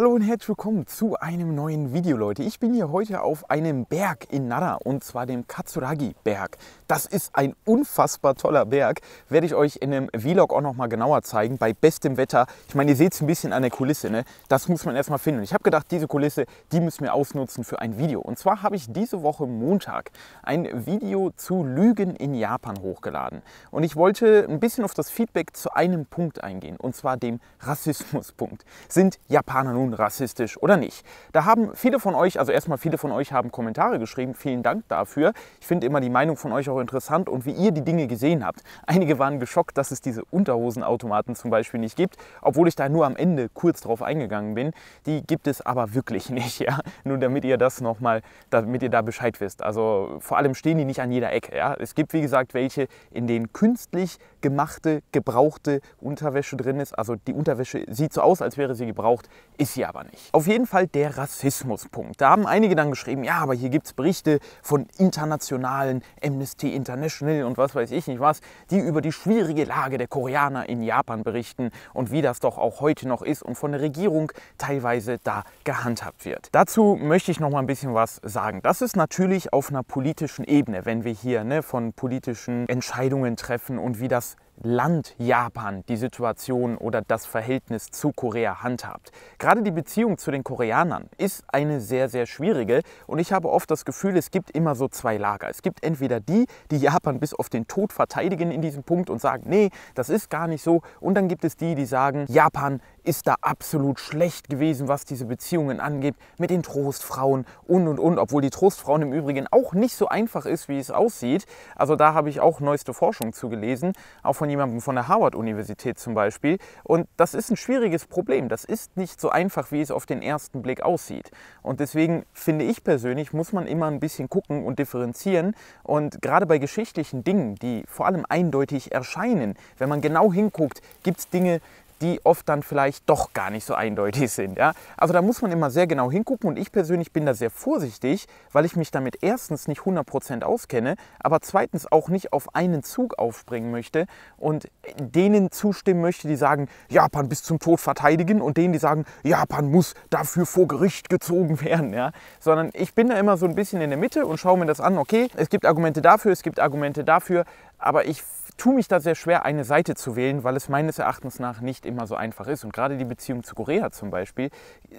Hallo und herzlich willkommen zu einem neuen Video, Leute. Ich bin hier heute auf einem Berg in Nara und zwar dem Katsuragi-Berg. Das ist ein unfassbar toller Berg. Werde ich euch in einem Vlog auch nochmal genauer zeigen, bei bestem Wetter. Ich meine, ihr seht es ein bisschen an der Kulisse, ne? Das muss man erstmal finden. ich habe gedacht, diese Kulisse, die müssen wir ausnutzen für ein Video. Und zwar habe ich diese Woche Montag ein Video zu Lügen in Japan hochgeladen. Und ich wollte ein bisschen auf das Feedback zu einem Punkt eingehen, und zwar dem Rassismus-Punkt. Sind Japaner nun nun rassistisch oder nicht? Da haben viele von euch, also erstmal viele von euch haben Kommentare geschrieben, vielen Dank dafür. Ich finde immer die Meinung von euch auch interessant und wie ihr die Dinge gesehen habt. Einige waren geschockt, dass es diese Unterhosenautomaten zum Beispiel nicht gibt, obwohl ich da nur am Ende kurz drauf eingegangen bin. Die gibt es aber wirklich nicht, ja. Nur damit ihr das nochmal, damit ihr da Bescheid wisst. Also vor allem stehen die nicht an jeder Ecke, ja. Es gibt, wie gesagt, welche, in denen künstlich gemachte, gebrauchte Unterwäsche drin ist. Also die Unterwäsche sieht so aus, als wäre sie gebraucht, ist hier aber nicht. Auf jeden Fall der Rassismuspunkt. Da haben einige dann geschrieben, ja, aber hier gibt es Berichte von internationalen Amnesty International und was weiß ich nicht was, die über die schwierige Lage der Koreaner in Japan berichten und wie das doch auch heute noch ist und von der Regierung teilweise da gehandhabt wird. Dazu möchte ich noch mal ein bisschen was sagen. Das ist natürlich auf einer politischen Ebene, wenn wir hier ne, von politischen Entscheidungen treffen und wie das Land Japan die Situation oder das Verhältnis zu Korea handhabt. Gerade die Beziehung zu den Koreanern ist eine sehr, sehr schwierige und ich habe oft das Gefühl, es gibt immer so zwei Lager. Es gibt entweder die, die Japan bis auf den Tod verteidigen in diesem Punkt und sagen, nee, das ist gar nicht so und dann gibt es die, die sagen, Japan ist da absolut schlecht gewesen, was diese Beziehungen angeht, mit den Trostfrauen und und und, obwohl die Trostfrauen im Übrigen auch nicht so einfach ist, wie es aussieht. Also da habe ich auch neueste Forschung zugelesen, auch von jemandem von der Harvard-Universität zum Beispiel. Und das ist ein schwieriges Problem. Das ist nicht so einfach, wie es auf den ersten Blick aussieht. Und deswegen finde ich persönlich, muss man immer ein bisschen gucken und differenzieren. Und gerade bei geschichtlichen Dingen, die vor allem eindeutig erscheinen, wenn man genau hinguckt, gibt es Dinge, die oft dann vielleicht doch gar nicht so eindeutig sind. Ja? Also da muss man immer sehr genau hingucken und ich persönlich bin da sehr vorsichtig, weil ich mich damit erstens nicht 100% auskenne, aber zweitens auch nicht auf einen Zug aufspringen möchte und denen zustimmen möchte, die sagen, Japan bis zum Tod verteidigen und denen, die sagen, Japan muss dafür vor Gericht gezogen werden. Ja? Sondern ich bin da immer so ein bisschen in der Mitte und schaue mir das an, okay, es gibt Argumente dafür, es gibt Argumente dafür, aber ich tue mich da sehr schwer, eine Seite zu wählen, weil es meines Erachtens nach nicht immer so einfach ist. Und gerade die Beziehung zu Korea zum Beispiel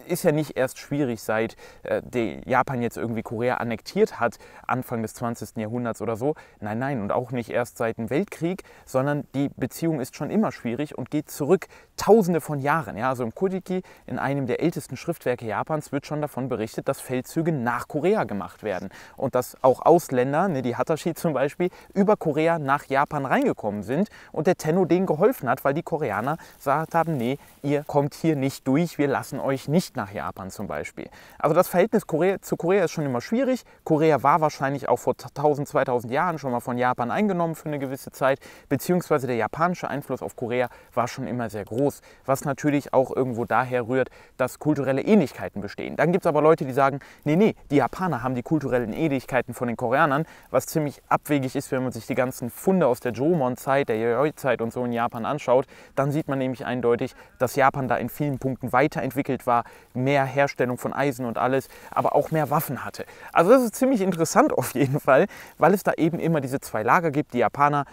ist ja nicht erst schwierig, seit äh, Japan jetzt irgendwie Korea annektiert hat, Anfang des 20. Jahrhunderts oder so. Nein, nein, und auch nicht erst seit dem Weltkrieg, sondern die Beziehung ist schon immer schwierig und geht zurück tausende von Jahren. Ja, also im Kodiki, in einem der ältesten Schriftwerke Japans, wird schon davon berichtet, dass Feldzüge nach Korea gemacht werden und dass auch Ausländer, ne, die Hatashi zum Beispiel, über Korea nach Japan reingekommen angekommen sind und der Tenno denen geholfen hat, weil die Koreaner gesagt haben, nee, ihr kommt hier nicht durch, wir lassen euch nicht nach Japan zum Beispiel. Also das Verhältnis Korea, zu Korea ist schon immer schwierig. Korea war wahrscheinlich auch vor 1000, 2000 Jahren schon mal von Japan eingenommen für eine gewisse Zeit, beziehungsweise der japanische Einfluss auf Korea war schon immer sehr groß, was natürlich auch irgendwo daher rührt, dass kulturelle Ähnlichkeiten bestehen. Dann gibt es aber Leute, die sagen, nee, nee, die Japaner haben die kulturellen Ähnlichkeiten von den Koreanern, was ziemlich abwegig ist, wenn man sich die ganzen Funde aus der jo Jomon-Zeit, der Yayoi-Zeit und so in Japan anschaut, dann sieht man nämlich eindeutig, dass Japan da in vielen Punkten weiterentwickelt war, mehr Herstellung von Eisen und alles, aber auch mehr Waffen hatte. Also das ist ziemlich interessant auf jeden Fall, weil es da eben immer diese zwei Lager gibt. Die Japaner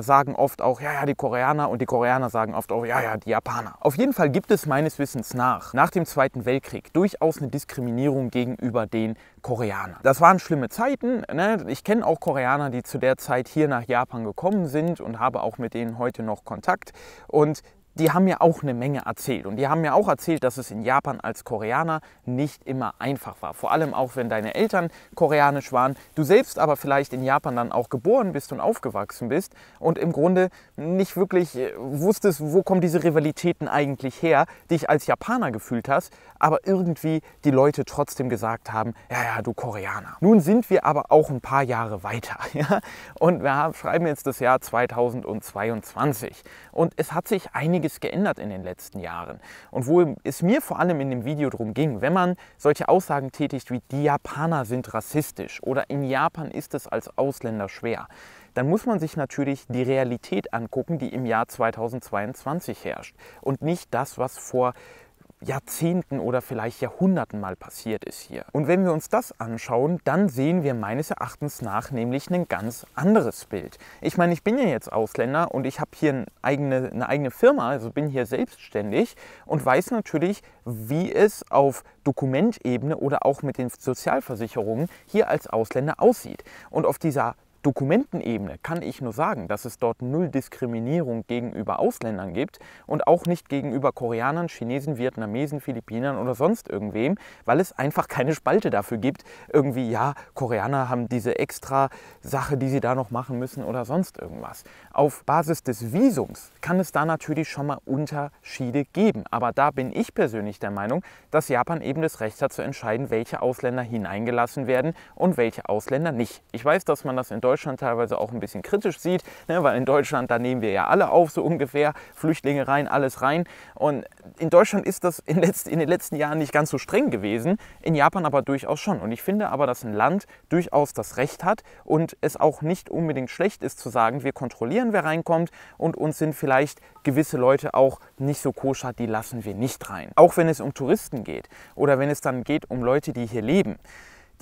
sagen oft auch, ja, ja, die Koreaner und die Koreaner sagen oft auch, ja, ja, die Japaner. Auf jeden Fall gibt es meines Wissens nach, nach dem Zweiten Weltkrieg, durchaus eine Diskriminierung gegenüber den Koreaner. Das waren schlimme Zeiten. Ne? Ich kenne auch Koreaner, die zu der Zeit hier nach Japan gekommen sind und habe auch mit denen heute noch Kontakt. Und die haben mir auch eine Menge erzählt. Und die haben mir auch erzählt, dass es in Japan als Koreaner nicht immer einfach war. Vor allem auch, wenn deine Eltern koreanisch waren, du selbst aber vielleicht in Japan dann auch geboren bist und aufgewachsen bist und im Grunde nicht wirklich äh, wusstest, wo kommen diese Rivalitäten eigentlich her, dich als Japaner gefühlt hast, aber irgendwie die Leute trotzdem gesagt haben, ja, ja, du Koreaner. Nun sind wir aber auch ein paar Jahre weiter. Ja? Und wir haben, schreiben jetzt das Jahr 2022. Und es hat sich einiges einiges geändert in den letzten Jahren. Und wo es mir vor allem in dem Video darum ging, wenn man solche Aussagen tätigt wie die Japaner sind rassistisch oder in Japan ist es als Ausländer schwer, dann muss man sich natürlich die Realität angucken, die im Jahr 2022 herrscht und nicht das, was vor Jahrzehnten oder vielleicht Jahrhunderten mal passiert ist hier. Und wenn wir uns das anschauen, dann sehen wir meines Erachtens nach nämlich ein ganz anderes Bild. Ich meine, ich bin ja jetzt Ausländer und ich habe hier eine eigene, eine eigene Firma, also bin hier selbstständig und weiß natürlich, wie es auf Dokumentebene oder auch mit den Sozialversicherungen hier als Ausländer aussieht. Und auf dieser Dokumentenebene kann ich nur sagen, dass es dort null Diskriminierung gegenüber Ausländern gibt und auch nicht gegenüber Koreanern, Chinesen, Vietnamesen, Philippinern oder sonst irgendwem, weil es einfach keine Spalte dafür gibt, irgendwie, ja, Koreaner haben diese extra Sache, die sie da noch machen müssen oder sonst irgendwas. Auf Basis des Visums kann es da natürlich schon mal Unterschiede geben, aber da bin ich persönlich der Meinung, dass Japan eben das Recht hat zu entscheiden, welche Ausländer hineingelassen werden und welche Ausländer nicht. Ich weiß, dass man das in Deutschland Deutschland teilweise auch ein bisschen kritisch sieht, ne? weil in Deutschland, da nehmen wir ja alle auf, so ungefähr, Flüchtlinge rein, alles rein. Und in Deutschland ist das in, letzt, in den letzten Jahren nicht ganz so streng gewesen, in Japan aber durchaus schon. Und ich finde aber, dass ein Land durchaus das Recht hat und es auch nicht unbedingt schlecht ist zu sagen, wir kontrollieren, wer reinkommt und uns sind vielleicht gewisse Leute auch nicht so koscher, die lassen wir nicht rein. Auch wenn es um Touristen geht oder wenn es dann geht um Leute, die hier leben.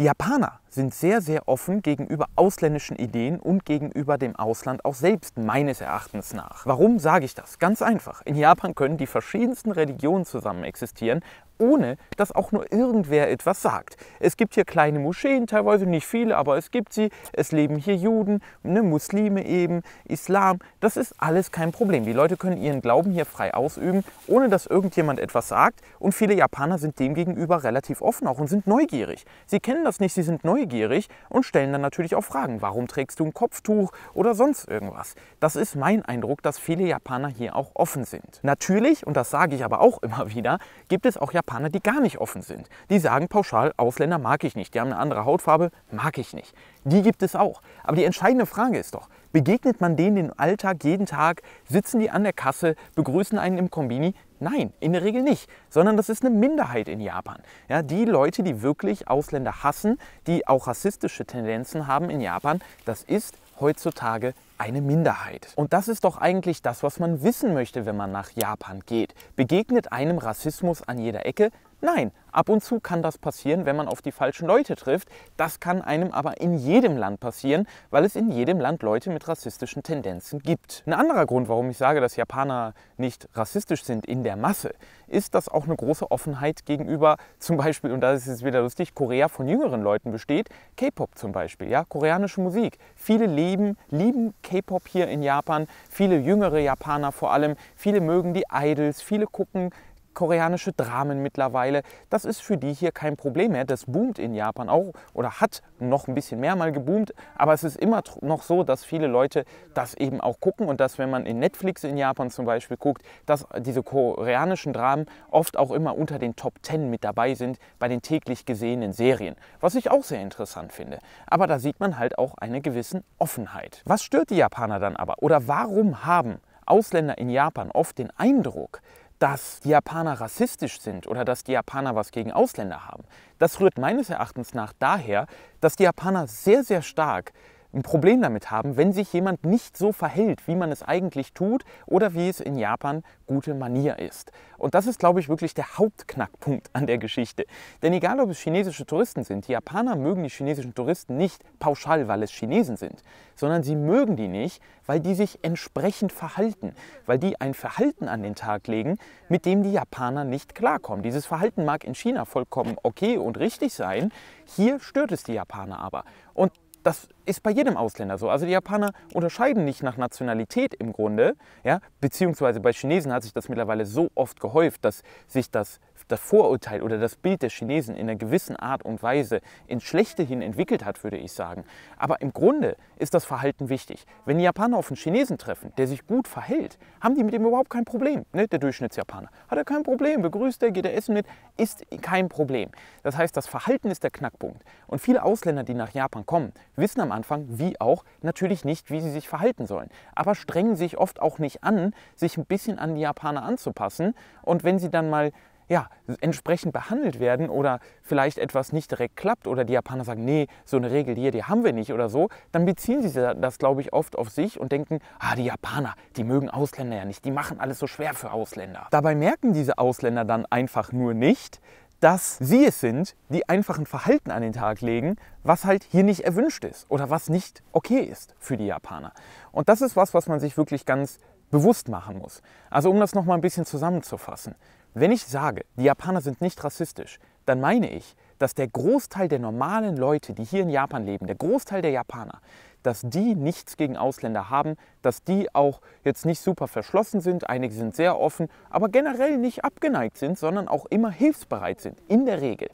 Die Japaner sind sehr, sehr offen gegenüber ausländischen Ideen und gegenüber dem Ausland auch selbst, meines Erachtens nach. Warum sage ich das? Ganz einfach. In Japan können die verschiedensten Religionen zusammen existieren, ohne dass auch nur irgendwer etwas sagt. Es gibt hier kleine Moscheen, teilweise nicht viele, aber es gibt sie. Es leben hier Juden, ne, Muslime eben, Islam. Das ist alles kein Problem. Die Leute können ihren Glauben hier frei ausüben, ohne dass irgendjemand etwas sagt. Und viele Japaner sind demgegenüber relativ offen auch und sind neugierig. Sie kennen das nicht, sie sind neugierig und stellen dann natürlich auch Fragen. Warum trägst du ein Kopftuch oder sonst irgendwas? Das ist mein Eindruck, dass viele Japaner hier auch offen sind. Natürlich, und das sage ich aber auch immer wieder, gibt es auch Japaner, Japaner, die gar nicht offen sind. Die sagen pauschal, Ausländer mag ich nicht, die haben eine andere Hautfarbe, mag ich nicht. Die gibt es auch. Aber die entscheidende Frage ist doch, begegnet man denen den Alltag jeden Tag, sitzen die an der Kasse, begrüßen einen im Kombini? Nein, in der Regel nicht, sondern das ist eine Minderheit in Japan. Ja, die Leute, die wirklich Ausländer hassen, die auch rassistische Tendenzen haben in Japan, das ist heutzutage eine Minderheit. Und das ist doch eigentlich das, was man wissen möchte, wenn man nach Japan geht. Begegnet einem Rassismus an jeder Ecke? Nein, ab und zu kann das passieren, wenn man auf die falschen Leute trifft. Das kann einem aber in jedem Land passieren, weil es in jedem Land Leute mit rassistischen Tendenzen gibt. Ein anderer Grund, warum ich sage, dass Japaner nicht rassistisch sind in der Masse, ist, dass auch eine große Offenheit gegenüber zum Beispiel, und da ist es wieder lustig, Korea von jüngeren Leuten besteht. K-Pop zum Beispiel, ja, koreanische Musik. Viele leben, lieben K-Pop hier in Japan, viele jüngere Japaner vor allem, viele mögen die Idols, viele gucken koreanische Dramen mittlerweile. Das ist für die hier kein Problem mehr. Das boomt in Japan auch oder hat noch ein bisschen mehr mal geboomt. Aber es ist immer noch so, dass viele Leute das eben auch gucken und dass, wenn man in Netflix in Japan zum Beispiel guckt, dass diese koreanischen Dramen oft auch immer unter den Top Ten mit dabei sind bei den täglich gesehenen Serien. Was ich auch sehr interessant finde. Aber da sieht man halt auch eine gewisse Offenheit. Was stört die Japaner dann aber? Oder warum haben Ausländer in Japan oft den Eindruck, dass die Japaner rassistisch sind oder dass die Japaner was gegen Ausländer haben. Das rührt meines Erachtens nach daher, dass die Japaner sehr, sehr stark ein Problem damit haben, wenn sich jemand nicht so verhält, wie man es eigentlich tut oder wie es in Japan gute Manier ist. Und das ist, glaube ich, wirklich der Hauptknackpunkt an der Geschichte. Denn egal, ob es chinesische Touristen sind, die Japaner mögen die chinesischen Touristen nicht pauschal, weil es Chinesen sind, sondern sie mögen die nicht, weil die sich entsprechend verhalten, weil die ein Verhalten an den Tag legen, mit dem die Japaner nicht klarkommen. Dieses Verhalten mag in China vollkommen okay und richtig sein, hier stört es die Japaner aber. Und das ist bei jedem Ausländer so. Also die Japaner unterscheiden nicht nach Nationalität im Grunde, ja, beziehungsweise bei Chinesen hat sich das mittlerweile so oft gehäuft, dass sich das das Vorurteil oder das Bild der Chinesen in einer gewissen Art und Weise ins Schlechte hin entwickelt hat, würde ich sagen. Aber im Grunde ist das Verhalten wichtig. Wenn die Japaner auf einen Chinesen treffen, der sich gut verhält, haben die mit ihm überhaupt kein Problem. Ne? Der Durchschnittsjapaner hat er kein Problem, begrüßt er, geht er essen mit, ist kein Problem. Das heißt, das Verhalten ist der Knackpunkt. Und viele Ausländer, die nach Japan kommen, wissen am Anfang, wie auch, natürlich nicht, wie sie sich verhalten sollen. Aber strengen sich oft auch nicht an, sich ein bisschen an die Japaner anzupassen. Und wenn sie dann mal ja, entsprechend behandelt werden oder vielleicht etwas nicht direkt klappt oder die Japaner sagen, nee, so eine Regel hier, die haben wir nicht oder so, dann beziehen sie das, glaube ich, oft auf sich und denken, ah, die Japaner, die mögen Ausländer ja nicht, die machen alles so schwer für Ausländer. Dabei merken diese Ausländer dann einfach nur nicht, dass sie es sind, die einfachen Verhalten an den Tag legen, was halt hier nicht erwünscht ist oder was nicht okay ist für die Japaner. Und das ist was, was man sich wirklich ganz bewusst machen muss. Also um das nochmal ein bisschen zusammenzufassen. Wenn ich sage, die Japaner sind nicht rassistisch, dann meine ich, dass der Großteil der normalen Leute, die hier in Japan leben, der Großteil der Japaner, dass die nichts gegen Ausländer haben, dass die auch jetzt nicht super verschlossen sind, einige sind sehr offen, aber generell nicht abgeneigt sind, sondern auch immer hilfsbereit sind, in der Regel.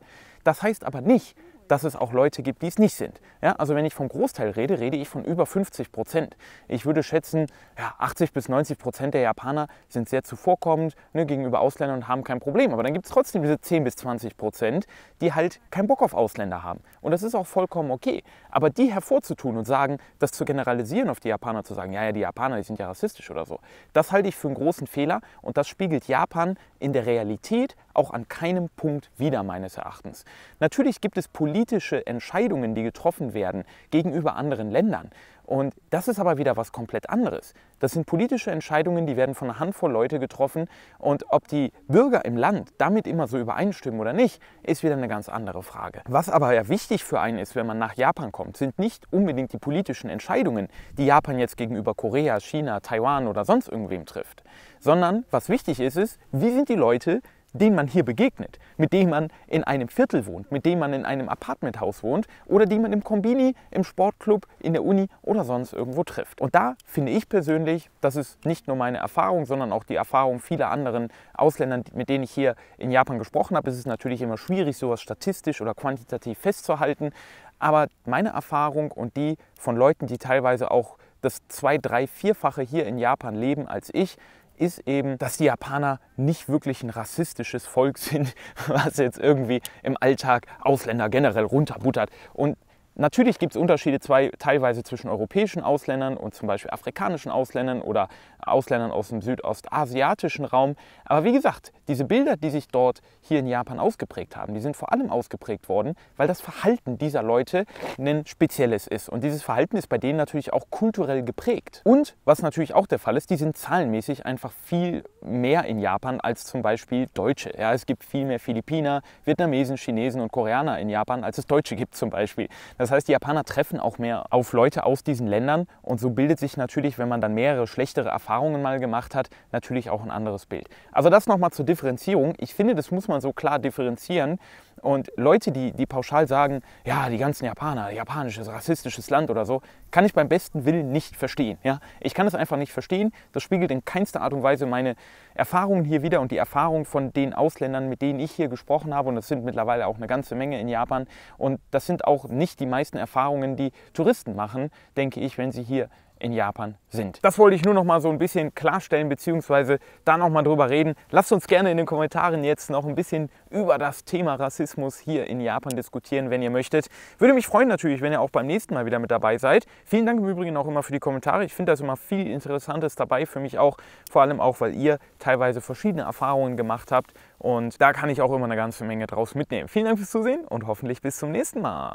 Das heißt aber nicht, dass es auch Leute gibt, die es nicht sind. Ja, also wenn ich vom Großteil rede, rede ich von über 50 Prozent. Ich würde schätzen, ja, 80 bis 90 Prozent der Japaner sind sehr zuvorkommend ne, gegenüber Ausländern und haben kein Problem. Aber dann gibt es trotzdem diese 10 bis 20 Prozent, die halt keinen Bock auf Ausländer haben. Und das ist auch vollkommen okay. Aber die hervorzutun und sagen, das zu generalisieren auf die Japaner, zu sagen, ja, ja, die Japaner, die sind ja rassistisch oder so, das halte ich für einen großen Fehler und das spiegelt Japan in der Realität auch an keinem Punkt wider, meines Erachtens. Natürlich gibt es politische politische Entscheidungen, die getroffen werden gegenüber anderen Ländern. Und das ist aber wieder was komplett anderes. Das sind politische Entscheidungen, die werden von einer Handvoll Leute getroffen. Und ob die Bürger im Land damit immer so übereinstimmen oder nicht, ist wieder eine ganz andere Frage. Was aber ja wichtig für einen ist, wenn man nach Japan kommt, sind nicht unbedingt die politischen Entscheidungen, die Japan jetzt gegenüber Korea, China, Taiwan oder sonst irgendwem trifft, sondern was wichtig ist, ist, wie sind die Leute denen man hier begegnet, mit dem man in einem Viertel wohnt, mit dem man in einem Apartmenthaus wohnt oder die man im Kombini, im Sportclub, in der Uni oder sonst irgendwo trifft. Und da finde ich persönlich, das ist nicht nur meine Erfahrung, sondern auch die Erfahrung vieler anderen Ausländern, mit denen ich hier in Japan gesprochen habe, es ist natürlich immer schwierig, sowas statistisch oder quantitativ festzuhalten, aber meine Erfahrung und die von Leuten, die teilweise auch das zwei-, drei-, vierfache hier in Japan leben als ich, ist eben, dass die Japaner nicht wirklich ein rassistisches Volk sind, was jetzt irgendwie im Alltag Ausländer generell runterbuttert. Und Natürlich gibt es Unterschiede zwei, teilweise zwischen europäischen Ausländern und zum Beispiel afrikanischen Ausländern oder Ausländern aus dem südostasiatischen Raum. Aber wie gesagt, diese Bilder, die sich dort hier in Japan ausgeprägt haben, die sind vor allem ausgeprägt worden, weil das Verhalten dieser Leute ein spezielles ist. Und dieses Verhalten ist bei denen natürlich auch kulturell geprägt. Und was natürlich auch der Fall ist, die sind zahlenmäßig einfach viel mehr in Japan als zum Beispiel Deutsche. Ja, es gibt viel mehr Philippiner, Vietnamesen, Chinesen und Koreaner in Japan, als es Deutsche gibt zum Beispiel. Das das heißt, die Japaner treffen auch mehr auf Leute aus diesen Ländern und so bildet sich natürlich, wenn man dann mehrere schlechtere Erfahrungen mal gemacht hat, natürlich auch ein anderes Bild. Also das nochmal zur Differenzierung. Ich finde, das muss man so klar differenzieren. Und Leute, die, die pauschal sagen, ja, die ganzen Japaner, japanisches, rassistisches Land oder so, kann ich beim besten Willen nicht verstehen. Ja? Ich kann es einfach nicht verstehen. Das spiegelt in keinster Art und Weise meine Erfahrungen hier wieder und die Erfahrungen von den Ausländern, mit denen ich hier gesprochen habe. Und das sind mittlerweile auch eine ganze Menge in Japan. Und das sind auch nicht die meisten Erfahrungen, die Touristen machen, denke ich, wenn sie hier in Japan sind. Das wollte ich nur noch mal so ein bisschen klarstellen bzw. da noch mal drüber reden. Lasst uns gerne in den Kommentaren jetzt noch ein bisschen über das Thema Rassismus hier in Japan diskutieren, wenn ihr möchtet. Würde mich freuen natürlich, wenn ihr auch beim nächsten Mal wieder mit dabei seid. Vielen Dank im Übrigen auch immer für die Kommentare. Ich finde das immer viel Interessantes dabei für mich auch, vor allem auch, weil ihr teilweise verschiedene Erfahrungen gemacht habt und da kann ich auch immer eine ganze Menge draus mitnehmen. Vielen Dank fürs Zusehen und hoffentlich bis zum nächsten Mal.